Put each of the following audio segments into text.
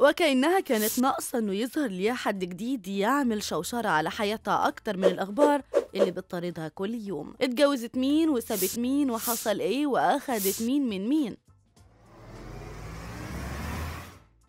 وكأنها كانت ناقصة إنه يظهر ليها حد جديد يعمل شوشرة على حياتها أكتر من الأخبار اللي بتطاردها كل يوم اتجوزت مين وسابت مين وحصل إيه وأخدت مين من مين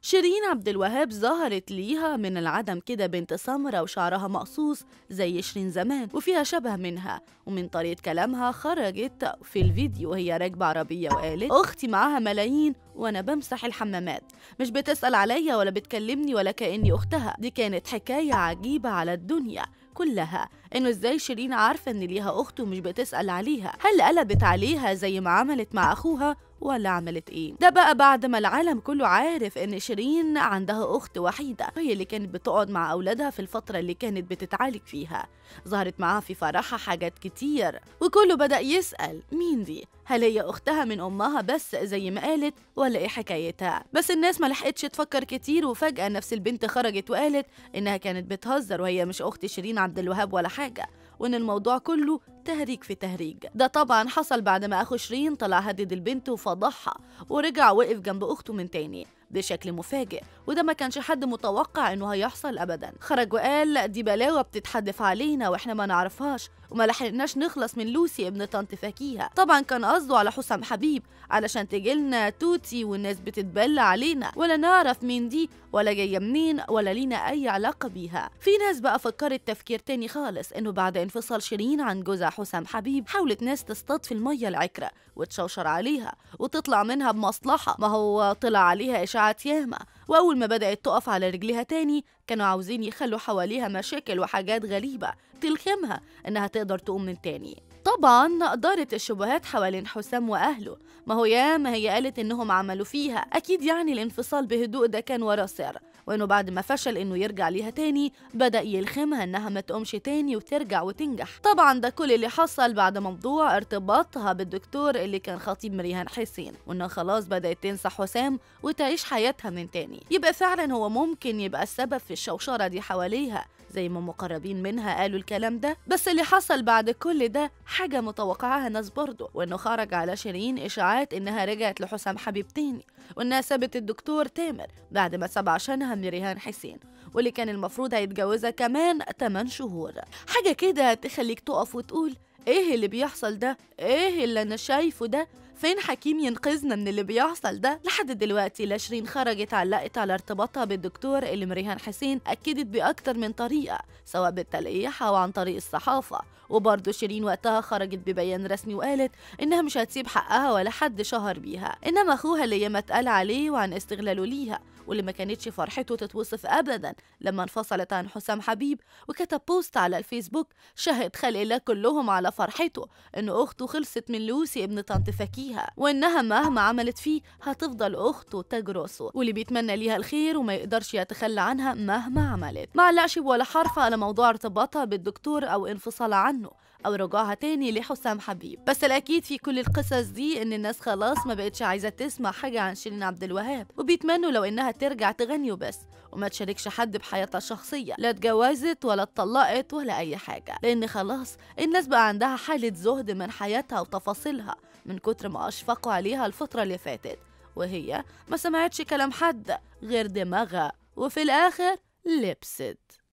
شيرين عبد الوهاب ظهرت ليها من العدم كده بنت سمرة وشعرها مقصوص زي شيرين زمان وفيها شبه منها ومن طريقة كلامها خرجت في الفيديو وهي راكبة عربية وقالت أختي معاها ملايين وأنا بمسح الحمامات مش بتسأل عليا ولا بتكلمني ولا كأني أختها دي كانت حكاية عجيبة على الدنيا كلها انه ازاي شيرين عارفه ان ليها اخت ومش بتسال عليها هل قلبت عليها زي ما عملت مع اخوها ولا عملت ايه ده بقى بعد ما العالم كله عارف ان شيرين عندها اخت وحيده هي اللي كانت بتقعد مع اولادها في الفتره اللي كانت بتتعالج فيها ظهرت معاها في فرحها حاجات كتير وكله بدا يسال مين دي هل هي اختها من امها بس زي ما قالت ولا ايه حكايتها بس الناس ما لحقتش تفكر كتير وفجاه نفس البنت خرجت وقالت انها كانت بتهزر وهي مش اخت شيرين عبد الوهاب ولا حاجه وان الموضوع كله والتهريج في تهريج ده طبعا حصل بعد ما أخو شيرين طلع هدد البنت وفضحها ورجع وقف جنب أخته من تاني بشكل مفاجئ وده ما كانش حد متوقع انه هيحصل ابدا خرج وقال دي بلاوه بتتحدف علينا واحنا ما نعرفهاش وما لحقناش نخلص من لوسي ابن طنط فاكيها طبعا كان قصده على حسام حبيب علشان تجيلنا توتي والناس بتتبلى علينا ولا نعرف مين دي ولا جايه منين ولا لينا اي علاقه بيها في ناس بقى فكرت تفكير تاني خالص انه بعد انفصال شيرين عن جوزها حسام حبيب حاولت ناس تصطاد في الميه العكره وتشوشر عليها وتطلع منها بمصلحه ما هو طلع عليها اشاعه وقعت ياما وأول ما بدأت تقف على رجليها تاني كانوا عاوزين يخلوا حواليها مشاكل وحاجات غريبة تلخمها إنها تقدر تقوم من تاني طبعا دارت الشبهات حوالين حسام وأهله ما هو يا ما هي قالت إنهم عملوا فيها أكيد يعني الانفصال بهدوء ده كان ورا سر وإنه بعد ما فشل إنه يرجع ليها تاني بدأ يلخمها إنها ما تقومش تاني وترجع وتنجح طبعا ده كل اللي حصل بعد موضوع ارتباطها بالدكتور اللي كان خطيب مريهان حسين وإنها خلاص بدأت تنسى حسام وتعيش حياتها من تاني يبقى فعلا هو ممكن يبقى السبب في الشوشرة دي حواليها زي ما مقربين منها قالوا الكلام ده بس اللي حصل بعد كل ده حاجة متوقعها ناس برضه وإنه خرج على شيرين إشاعات إنها رجعت لحسام حبيب تاني وإنها سابت الدكتور تامر بعد ما ساب عشانها من ريهان حسين واللي كان المفروض هيتجوزها كمان 8 شهور حاجة كده تخليك تقف وتقول ايه اللي بيحصل ده ايه اللي انا شايفه ده فين حكيم ينقذنا من اللي بيحصل ده لحد دلوقتي لشرين خرجت علقت على ارتباطها بالدكتور اللي مريهان حسين اكدت باكتر من طريقه سواء بالتلقيح او عن طريق الصحافه وبرضه شيرين وقتها خرجت ببيان رسمي وقالت انها مش هتسيب حقها ولا حد شهر بيها انما اخوها اللي ياما اتقال عليه وعن استغلاله ليها واللي ما كانتش فرحته تتوصف أبدا لما انفصلت عن حسام حبيب وكتب بوست على الفيسبوك شهد خلق الله كلهم على فرحته إن أخته خلصت من لوسي ابن طنط فكيها وإنها مهما عملت فيه هتفضل أخته تجرسه واللي بيتمنى ليها الخير وما يقدرش يتخلى عنها مهما عملت ما علقش ولا حرف على موضوع ارتباطها بالدكتور أو انفصالها عنه او رجوعها تاني لحسام حبيب بس الاكيد في كل القصص دي ان الناس خلاص ما بقتش عايزه تسمع حاجه عن شيرين عبد الوهاب وبيتمنوا لو انها ترجع تغني وبس وما تشاركش حد بحياتها الشخصية لا اتجوزت ولا اتطلقت ولا أي حاجة لأن خلاص الناس بقى عندها حالة زهد من حياتها وتفاصيلها من كتر ما أشفقوا عليها الفترة اللي فاتت وهي ما سمعتش كلام حد غير دماغها وفي الآخر لبست